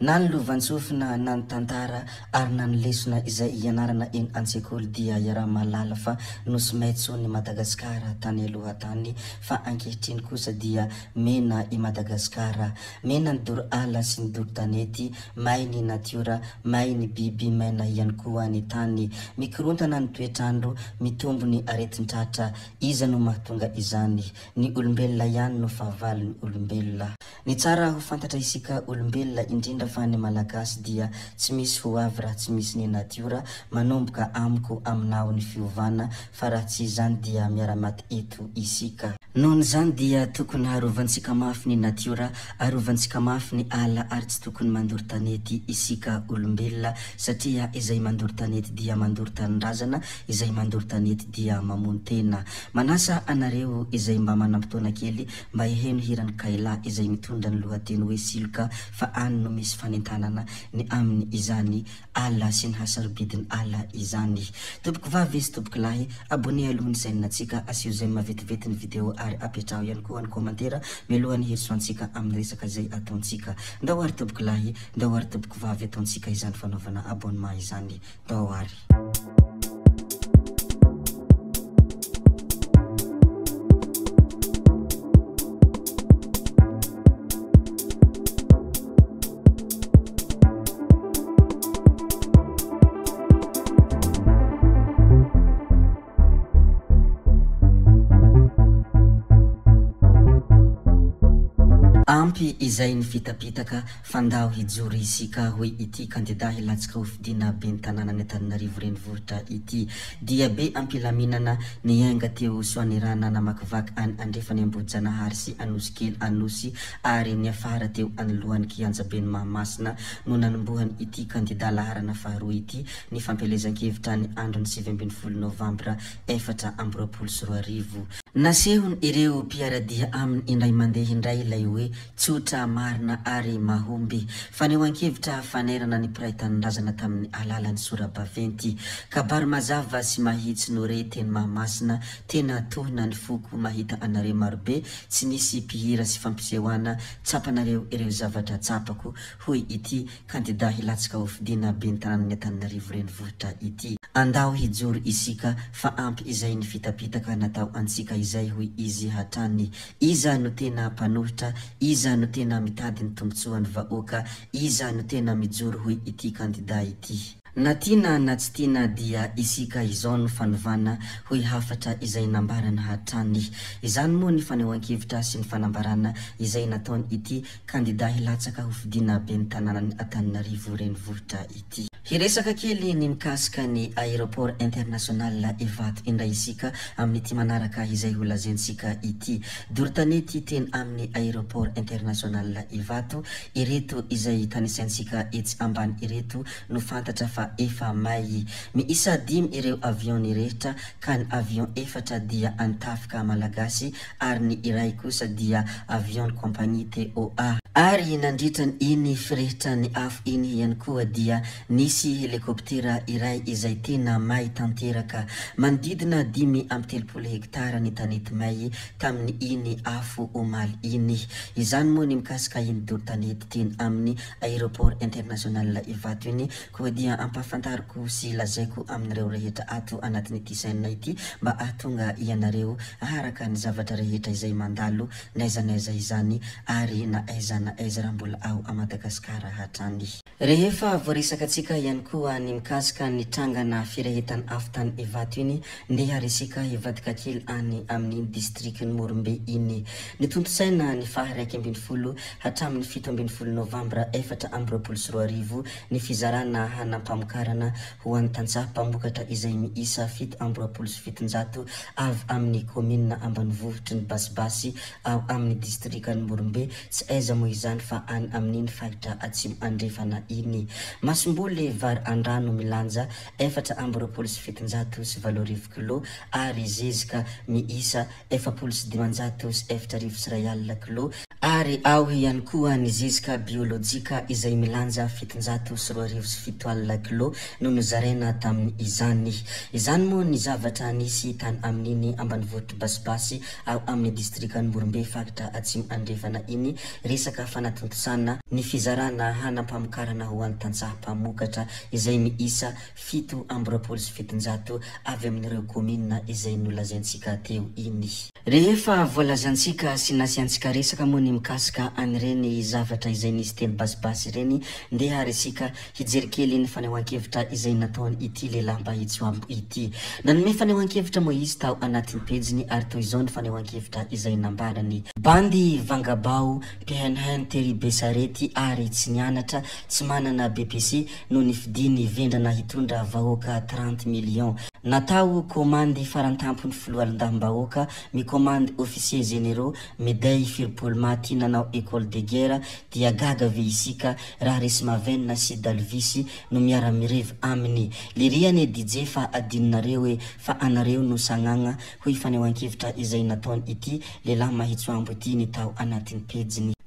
nany lovantsofina nany tantara ary nanylesona izay ianarana eny antsekolo dia iaramalala fa no so maitso ny madagasikara tany alohatany fa ankehitriny kosa dia mena i madagasikara mena ny doro ala sy ny dorotanety may ny natiora mai ny biby maina iany koa ny tany mikorontana ny toetrandro mitombo ny aretintratra iza no mahatonga izanyny olobeloa iny ooriskoobedrnr afa ny managasy dia tsy misy ho avy raha tsy misy ny natiora manomboka amiko aminaho ny fiovana fa raha tsy i zany dia miaramaty eto isika nony zany dia tokony arovantsika mafy ny natiora arovantsika mafy ny ala ary tsy tokony mandoritany ety isika olombeloa satria izay mandoritan ety dia mandorita nydrazana izay mandoritany ety dia mamonytena manasa anareo izay mba manampitonakely mba iheno hirany kaila izay miondrany loatey oeisy ntanany aminy izany ala sy ny hasarobidiny ala izany ary ampetraho ihany koh any kommantera milohany hesoantsika amy resaka zay ataotsika nda o ary toboky lahy nda ho ary toboko vavy ataotsika izany fanaovana abonnemant izany nda oary izay ny fitapitaka fandao hijory isika hoe ity kandida ilatsika ofidina be ny tanàna ny ataninarivo reni vohitra ity dia be ampilaminana ny ainga teo soanyrananamakivaky any andrefany ambojanahary sy anosi kely anosy ary ny afara teo anolohanykianjabe ny mahamasina no nanombohany ity kandida laharana faharoa ity ny fampelezan-kevitra ny andro ny syvy ambin'ny folo novambra efatra amboroapolo sy roaarivo nasehony ireo mpiaradiha aminy indray mandeha indray ilay oe tsotra marina ary mahomby fa neo ankevitra fanerana ny piraytanyrazana tamin'ny alala n'ny sorabaventy kabarymazava sy mahitsy nore teny mahamasina tena tohina ny foko mahita anareo marobe tsy misy mpihira sy fampisehoana tsapanareo ireo zavatra tsapako ho ity kandida hilatsikaofidina be ntanaany atanrivoehir tk izay hoe izy hatrany iza no tena mpanohitra iza no tena mitady ny tompotsohany vaoaka iza no tena mijory hoe ity kandida ity natiana na tsy tiana dia isika izao no fanovana hoe hafatra izay nambarana hatrany izany moa ny faneho ankivitra sy ny fanambarana izay nataony ity kandida hilatsaka ho fidina be ny tanànany ataninarivo ireny vohitra ity iresaka kely ny mikasika ny aéroport internationala ivato indray isika amin'n' ity manaraka izay olazantsika ity doritany ty teny amin'ny aéroport internationala ivato ireto izay tanisaintsika etsy ambany ireto no fantatra fa efa may mi isadimy ireo avion ny rehitra ka ny avion efatra dia antafika malagasy ary ny iray kosa dia avion 'y compagni toa ary nandritrany iny firehitra ny afo iny iany koa dia nisy helikoptera iray izay tena may tanterka mandidinaimy amytelopolo hetar ny tanety may tami'ny iny afo maly iny izany moa ny mikaika inydotanety amin'ny arport internainal iato iny koa dia ampahfantariko sy lazaiko amireo rehetra ato anatnyty sainnayty mba ahtonga ianareoaraka ny zavatra rehetra izayandalonaizanaizazanyary na aiz na aiza raha mbola ao a madagaskara hatrany rehefa voresakaatsika iany koa ny mikazika nytrangana firehetany af tany vato iny ndehay sika ivadikakely any amin'iny distrikny morombe iny ny tontrosaina ny faharaiky ambin folo hatrami'ny fioambn folonvambra efatrayrooos r ny fizaana hanapamokaana hoanynahaaokatra izay miisa fitoaroolos ia avy amin'nymna ambanyvohotry ny basibasy aamin'ydisrikyorombe tsy aiza ozay fa ayain'inyaitra atsy andrefana iny masom-boly vary andrano milanja efatra amby ropolo sy fitonjaty sy valo rivokilo ary zezika miisa efapolo sy dimanjatysy efatra rivo sy ray alna kilô ry ao iany koa ny zesika biôlôjika izay milanja fitonjato sy roarivo sy fitoalaklo noo nozarana tamin'n' izany izany moa ny zavatra nisy tany amin'iny ambany vohitry basibasy ao amin'ny distrikmborombe atra asy iadrevana iny esakozay iisai ay ami'yreo omina izay nolazantsika teo iny asaka anyireny zavatra izay nisy telo basibasy reny ndehary sika hijerikely ny faneho ankevitra izay nataony ity lelahy mba hitsy ho amo ity nanome faneho ankevitra mo izy tao anatin'nypejiny ary toy izao ny faneho an-kevitra izay nambanany bandy vangabao mpihany hany terry besarety ary tsy nianatra tsy manana bepc noho ny fidiny vendrana hitondra vahoaka trente millions natao komandy faratampony foloalin-daham-bahoaka micommandy officier generax meday firipoly maty nanao ecole de gera dia gaga ve isika raha resy mavenna sy dalvisy no miara-mirevy aminy le rihany dije fa adininareo e fa anareo no sagnagna ho faneho ankevitra izay nataony ity lelahy mahitso ambo ity nitao anatin'ny pejiny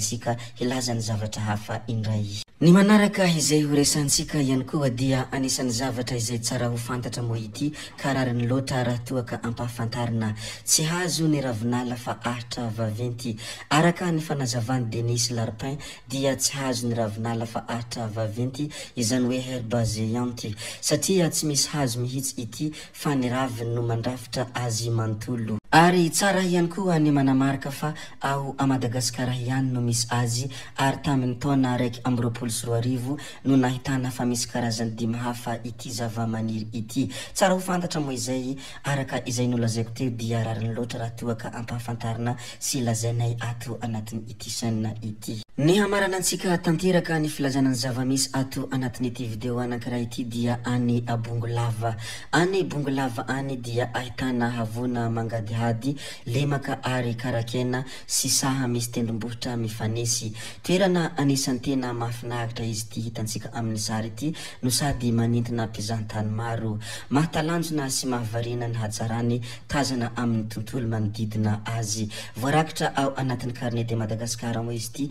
ska ilazany zavatra hafa indray ny manaraka izay ho resantsika iany koa dia anisan'ny zavatra izay tsara ho fantatra moa ity karariny loatra raha toaka ampahafantarina tsy hazo ny ravinala fa ahatra vaventy araka ny fanazavany de nys larpin dia tsy hazo ny ravinala fa ahatra vaventy izany hoe herbazelante satria tsy misy hazo mihitsy ity fa nyravin no mandrafitra azy mantolo ary tsara ihany koa ny manamarika fa ao amadagasikara haihany no misy azy ary tamin'ny taona raiky amy roapolo sy roa arivo no nahitana fa misy karazany dimyhafa ity zava-maniry ity tsara ho fantatra moa zay araka izai n'olo azaiko teo dia rariny loatra raha toaka ampahafantarana sy lazainay ato anatin'ny ity sanina ity ny hamarana antsika tanteraka ny filazanany zavamisy ato anatiny ty video anakiray ity dia any abongolava any bongolava any dia ahitana havoana mangadyhady lemaka ary karakena sysaha misy tendrombohitra mifanesy toerana anisan'ntena mahafinaitra izy ty hitantsika amin'ny sary ity no sady manintina mpizantany maro mahatalanjona sy mahavarena ny hasarany tazana amin'ny tontolo manodidina azy voarakitra ao anatin'nykarnet de madagasikaramoa izy ty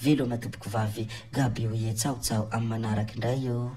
velo a mahatopoky vavy gabio i tsahotsaho amiy manaraky ndray o